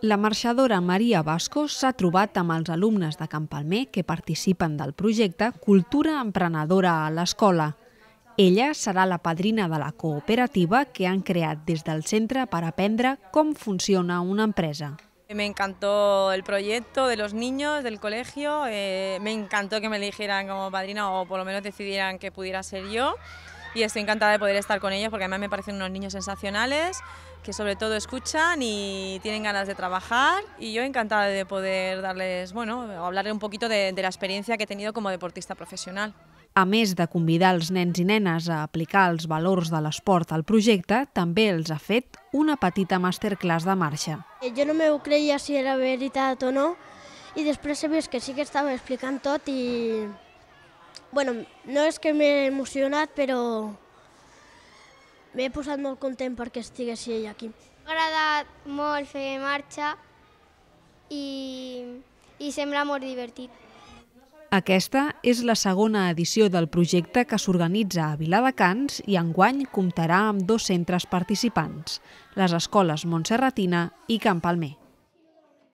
La marxadora Maria Vasco s'ha trobat amb els alumnes de Campalmer que participen del projecte Cultura Emprenedora a l'Escola. Ella serà la padrina de la cooperativa que han creat des del centre per aprendre com funciona una empresa. Me encantó el proyecto de los niños del colegio, eh, me encantó que me eligieran como padrina o por lo menos decidieran que pudiera ser yo y estoy encantada de poder estar con ellos porque además me parecen unos niños sensacionales que sobre todo escuchan y tienen ganas de trabajar y yo encantada de poder darles, bueno, hablarles un poquito de, de la experiencia que he tenido como deportista profesional. A més de convidar els nens i nenes a aplicar els valors de l'esport al projecte, també els ha fet una petita masterclass de marxa. Eh, jo no m'ho creia si era veritat o no, i després he vist que sí que estava explicant tot i, bueno, no és que m'he emocionat, però m'he posat molt content perquè estiguessi ella aquí. M'ha agradat molt fer marxa i, i sembla molt divertit. Aquesta és la segona edició del projecte que s'organitza a Viladecans i enguany comptarà amb dos centres participants, les escoles Montserratina i Campalmer.